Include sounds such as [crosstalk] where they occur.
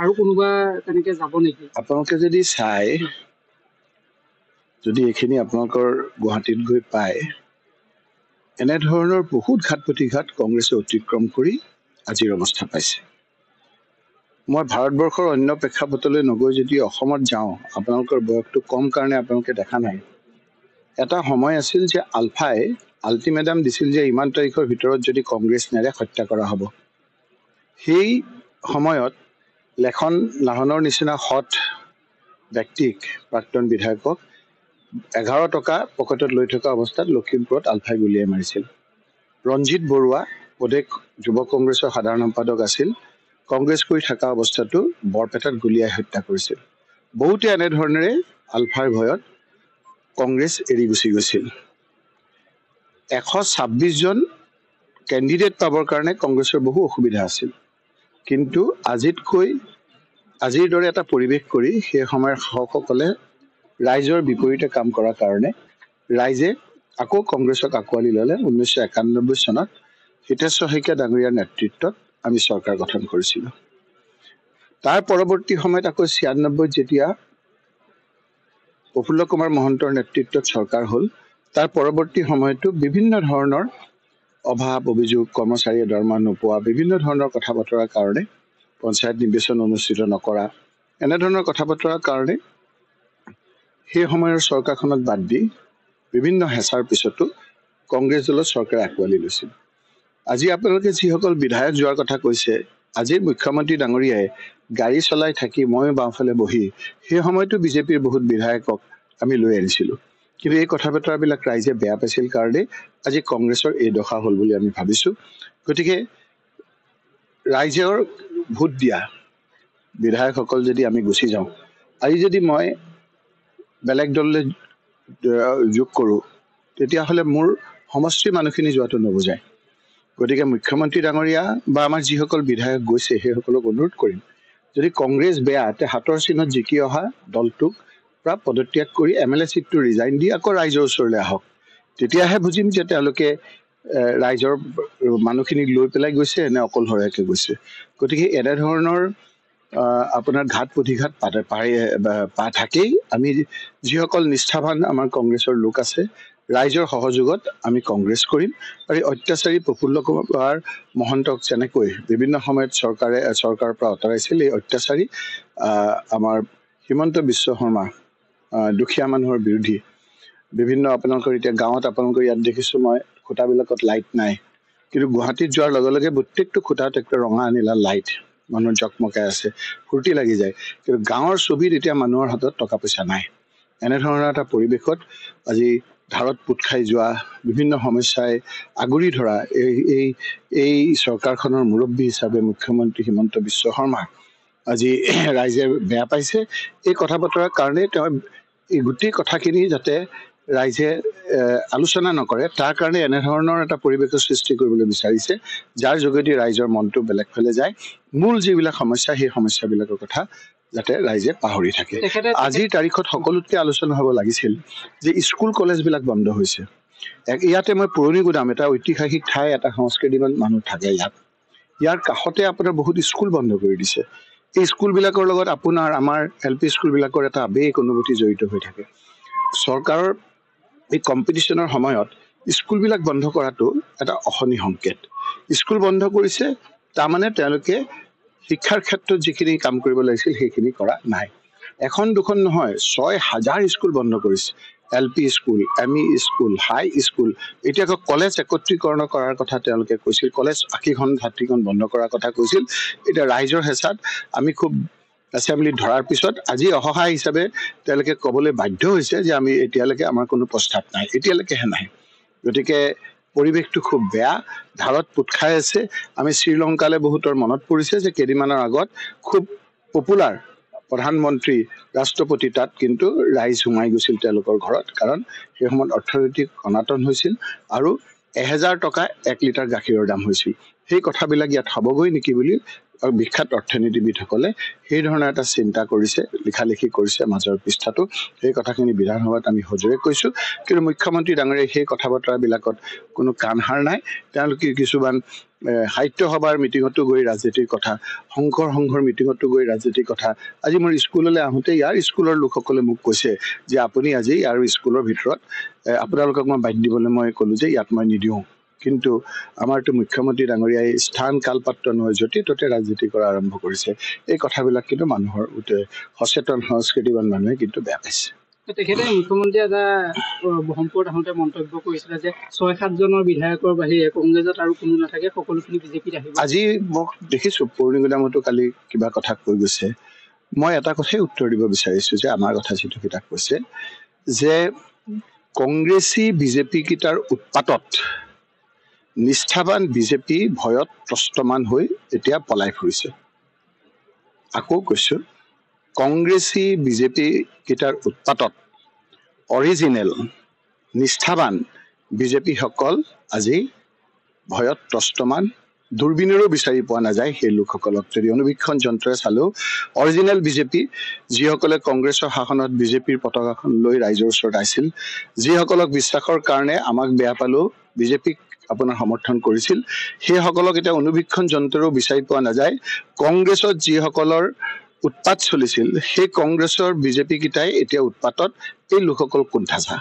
আৰু কোনোবা তেনেকে যাব নেকি আপোনালোকে যদি চাই যদি এইখিনি আপোনালোকৰ গুৱাহাটীত গৈ পায় এনেধৰণৰ বহুত ঘাট প্ৰতিঘাট কংগ্ৰেছে অতিক্ৰম কৰি আজিৰ অৱস্থা পাইছে মই ভাৰতবৰ্ষৰ অন্য প্ৰেক্ষাপটলৈ নগৈ যদি অসমত যাওঁ আপোনালোকৰ বয়সটো কম কাৰণে আপোনালোকে দেখা নাই এটা সময় আছিল যে আলফাই আল্টিমেডাম দিছিল যে ইমান তাৰিখৰ ভিতৰত যদি কংগ্ৰেছ নেৰে হত্যা কৰা হ'ব সেই সময়ত লেখন লাহনৰ নিচিনা সৎ ব্যক্তিক প্ৰাক্তন বিধায়কক এঘাৰ টকা পকেটত লৈ থকা অৱস্থাত লখিমপুৰত আলফাই গুলিয়াই মাৰিছিল ৰঞ্জিত বৰুৱা প্ৰদেশ যুৱ কংগ্ৰেছৰ সাধাৰণ সম্পাদক আছিল কংগ্ৰেছ কৰি থকা অৱস্থাতো বৰপেটাত গুলীয়াই হত্যা কৰিছিল বহুতে এনেধৰণেৰে আলফাৰ ভয়ত কংগ্ৰেছ এৰি গুচি গৈছিল এশ ছাব্বিছজন কেণ্ডিডেট পাবৰ কাৰণে কংগ্ৰেছৰ বহু অসুবিধা আছিল কিন্তু আজিতকৈ আজিৰ দৰে এটা পৰিৱেশ কৰি সেই সময়ৰ শাসকসকলে ৰাইজৰ বিপৰীতে কাম কৰাৰ কাৰণে ৰাইজে আকৌ কংগ্ৰেছক আঁকোৱালি ল'লে ঊনৈছশ একানব্বৈ চনত হিতেশ্বৰ শইকীয়া ডাঙৰীয়াৰ নেতৃত্বত আমি চৰকাৰ গঠন কৰিছিলোঁ তাৰ পৰৱৰ্তী সময়ত আকৌ ছিয়ানব্বৈত যেতিয়া প্ৰফুল্ল কুমাৰ মহন্তৰ নেতৃত্বত চৰকাৰ হ'ল তাৰ পৰৱৰ্তী সময়তো বিভিন্ন ধৰণৰ অভাৱ অভিযোগ কৰ্মচাৰীয়ে দৰমহা নোপোৱা বিভিন্ন ধৰণৰ কথা বতৰাৰ কাৰণে পঞ্চায়ত নিৰ্বাচন অনুষ্ঠিত নকৰা এনেধৰণৰ কথা বতৰাৰ কাৰণে সেই সময়ৰ চৰকাৰখনক বাদ দি বিভিন্ন হেঁচাৰ পিছতো কংগ্ৰেছ দলৰ চৰকাৰে আঁকোৱালি লৈছিল আজি আপোনালোকে যিসকল বিধায়ক যোৱাৰ কথা কৈছে আজি মুখ্যমন্ত্ৰী ডাঙৰীয়াই গাড়ী চলাই থাকি ময়ো বাওঁফালে বহি সেই সময়তো বিজেপিৰ বহুত বিধায়কক আমি লৈ আনিছিলোঁ কিন্তু এই কথা বতৰাবিলাক ৰাইজে বেয়া পাইছিল কাৰণেই আজি কংগ্ৰেছৰ এই দশা হ'ল বুলি আমি ভাবিছোঁ গতিকে ৰাইজৰ ভোট দিয়া বিধায়কসকল যদি আমি গুচি যাওঁ আজি যদি মই বেলেগ দললৈ যোগ কৰোঁ তেতিয়াহ'লে মোৰ সমষ্টিৰ মানুহখিনি যোৱাটো নুবুজায় গতিকে মুখ্যমন্ত্ৰী ডাঙৰীয়া বা আমাৰ যিসকল বিধায়ক গৈছে সেইসকলক অনুৰোধ কৰিম যদি কংগ্ৰেছ বেয়া তে হাতৰ চিনত জিকি অহা দলটোক পৰা পদত্যাগ কৰি এম এল এ চিটটো ৰিজাইন দি আকৌ ৰাইজৰ ওচৰলৈ আহক তেতিয়াহে বুজিম যে তেওঁলোকে ৰাইজৰ মানুহখিনিক লৈ পেলাই গৈছে নে অকলশৰীয়াকৈ গৈছে গতিকে এনেধৰণৰ আপোনাৰ ঘাট পুথিঘাত পাতে পা থাকেই আমি যিসকল নিষ্ঠাবান আমাৰ কংগ্ৰেছৰ লোক আছে ৰাইজৰ সহযোগত আমি কংগ্ৰেছ কৰিম আৰু এই অত্যাচাৰী প্ৰফুল্ল কুমাৰ মহন্তক যেনেকৈ বিভিন্ন সময়ত চৰকাৰে চৰকাৰৰ পৰা আঁতৰাইছিল এই অত্যাচাৰী আমাৰ হিমন্ত বিশ্ব শৰ্মা দুখীয়া মানুহৰ বিৰোধী বিভিন্ন আপোনালোকৰ এতিয়া গাঁৱত আপোনালোকৰ ইয়াত দেখিছো মই খুঁটাবিলাকত লাইট নাই কিন্তু গুৱাহাটীত যোৱাৰ লগে লগে প্ৰত্যেকটো খুঁটাত একটা ৰঙা আনিলা লাইট মানুহ জকমকাই আছে ফূৰ্তি লাগি যায় কিন্তু গাঁৱৰ ছবিত এতিয়া মানুহৰ হাতত টকা পইচা নাই এনেধৰণৰ এটা পৰিৱেশত আজি ধাৰত পোট খাই যোৱা বিভিন্ন সমস্যাই আগুৰি ধৰা এই এই চৰকাৰখনৰ মুৰব্বী হিচাপে মুখ্যমন্ত্ৰী হিমন্ত বিশ্ব শৰ্মা আজি [clears throat] ৰাইজে বেয়া পাইছে এই কথা বতৰাৰ কাৰণে তেওঁ এই গোটেই কথাখিনি যাতে ৰাইজে আলোচনা নকৰে তাৰ কাৰণে এনেধৰণৰ এটা পৰিৱেশৰ সৃষ্টি কৰিবলৈ বিচাৰিছে যাৰ যোগেদি ৰাইজৰ মনটো বেলেগ ফালে যায় মূল যিবিলাক সমস্যা সেই সমস্যাবিলাকৰ কথা যাতে ৰাইজে পাহৰি থাকে আজিৰ তাৰিখত সকলোতকে আলোচনা হ'ব লাগিছিল যে স্কুল কলেজবিলাক বন্ধ হৈছে ইয়াতে মই পুৰণি গোদাম এটা ঐতিহাসিক ঠাই এটা সংস্কৃতিমান মানুহ থাকে ইয়াত ইয়াৰ কাষতে আপোনাৰ বহুত স্কুল বন্ধ কৰি দিছে এই স্কুলবিলাকৰ লগত আপোনাৰ আমাৰ এল পি স্কুলবিলাকৰ এটা আৱেগ অনুভূতি জড়িত হৈ থাকে চৰকাৰৰ এই কম্পিটিশ্যনৰ সময়ত স্কুলবিলাক বন্ধ কৰাটো এটা অশনি সংকেত স্কুল বন্ধ কৰিছে তাৰমানে তেওঁলোকে শিক্ষাৰ ক্ষেত্ৰত যিখিনি কাম কৰিব লাগিছিল সেইখিনি কৰা নাই এখন দুখন নহয় ছয় হাজাৰ স্কুল বন্ধ কৰিছে L P school M E school high school এতিয়া আকৌ কলেজ একত্ৰীকৰণ কৰাৰ কথা তেওঁলোকে কৈছিল কলেজ আশীখন ষাঠিখন বন্ধ কৰাৰ কথা কৈছিল এতিয়া ৰাইজৰ হেঁচাত আমি খুব এছেম্বলি ধৰাৰ পিছত আজি অসহায় হিচাপে তেওঁলোকে ক'বলৈ বাধ্য হৈছে যে আমি এতিয়ালৈকে আমাৰ কোনো প্ৰস্তাৱ নাই এতিয়ালৈকেহে নাই গতিকে পৰিৱেশটো খুব বেয়া ধাৰত পোট খাই আছে আমি শ্ৰীলংকালৈ বহুতৰ মনত পৰিছে যে কেইদিনমানৰ আগত খুব পপুলাৰ প্ৰধানমন্ত্ৰী ৰাষ্ট্ৰপতি তাত কিন্তু ৰাইজ সোমাই গৈছিল তেওঁলোকৰ ঘৰত কাৰণ সেই সময়ত অৰ্থনৈতিক অনাটন হৈছিল আৰু এহেজাৰ টকা এক লিটাৰ গাখীৰৰ দাম হৈছিল সেই কথাবিলাক ইয়াত হ'বগৈ নেকি বুলি বিখ্যাত অৰ্থনীতিবিদসকলে সেই ধৰণৰ এটা চিন্তা কৰিছে লিখালেখি কৰিছে মাজৰ পৃষ্ঠাটো সেই কথাখিনি বিধানসভাত আমি সজোৰে কৈছোঁ কিন্তু মুখ্যমন্ত্ৰী ডাঙৰীয়াই সেই কথা বতৰাবিলাকত কোনো কাণহাৰ নাই তেওঁলোকে কিছুমান সাহিত্য সভাৰ মিটিঙতো গৈ ৰাজনীতিৰ কথা শংকৰ সংঘৰ মিটিঙতো গৈ ৰাজনীতিৰ কথা আজি মোৰ স্কুললৈ আহোঁতে ইয়াৰ স্কুলৰ লোকসকলে মোক কৈছে যে আপুনি আজি ইয়াৰ স্কুলৰ ভিতৰত আপোনালোকক মই বাদ দিবলৈ মই ক'লোঁ যে ইয়াত মই নিদিওঁ কিন্তু আমাৰতো মুখ্যমন্ত্ৰী ডাঙৰীয়াই স্থান কাল পাত্ৰ নহয় য'তে ৰাজনীতি কৰা আৰম্ভ কৰিছে এই কথাবিলাক কিন্তু মানুহৰ গোটেই সচেতন সংস্কৃতিবান মানুহে কিন্তু বেয়া পাইছে তেখেতে মুখ্যমন্ত্ৰী এটা ব্ৰহ্মপুৰত আহোঁতে মন্তব্য কৰিছিলে যে ছয় সাতজনৰ বিধায়কৰ বাহিৰে কংগ্ৰেছত আৰু কোনো নাথাকে সকলোখিনি বিজেপিত আহিব আজি মই দেখিছো পুৰণি গোদামতো কালি কিবা কথা কৈ গৈছে মই এটা কথাই উত্তৰ দিব বিচাৰিছো যে আমাৰ কথা যিটো কিতাপ কৈছে যে কংগ্ৰেছী বিজেপি কেইটাৰ উৎপাতত নিষ্ঠাবান বিজেপি ভয়ত প্ৰস্তমান হৈ এতিয়া পলাই ফুৰিছে আকৌ কৈছো কংগ্ৰেছী বিজেপি কেইটাৰ উৎপাতত অৰিজিনেল নিষ্ঠাৱান বিজেপিসকল আজি ভয়ত ত্ৰষ্টমান দূৰবীণেৰেও বিচাৰি পোৱা নাযায় সেই লোকসকলক যদি অনুবীক্ষণ যন্ত্ৰৰে চালোঁ অৰিজিনেল বিজেপি যিসকলে কংগ্ৰেছৰ শাসনত বিজেপিৰ পতাকাখন লৈ ৰাইজৰ ওচৰত আহিছিল যিসকলক বিশ্বাসৰ কাৰণে আমাক বেয়া পালেও বিজেপিক আপোনাৰ সমৰ্থন কৰিছিল সেইসকলক এতিয়া অনুবীক্ষণ যন্ত্ৰৰেও বিচাৰি পোৱা নাযায় কংগ্ৰেছত যিসকলৰ উৎপাত চলিছিল সেই কংগ্ৰেছৰ বিজেপি কেইটাই এতিয়া উৎপাতত এই লোকসকল কোনঠাচা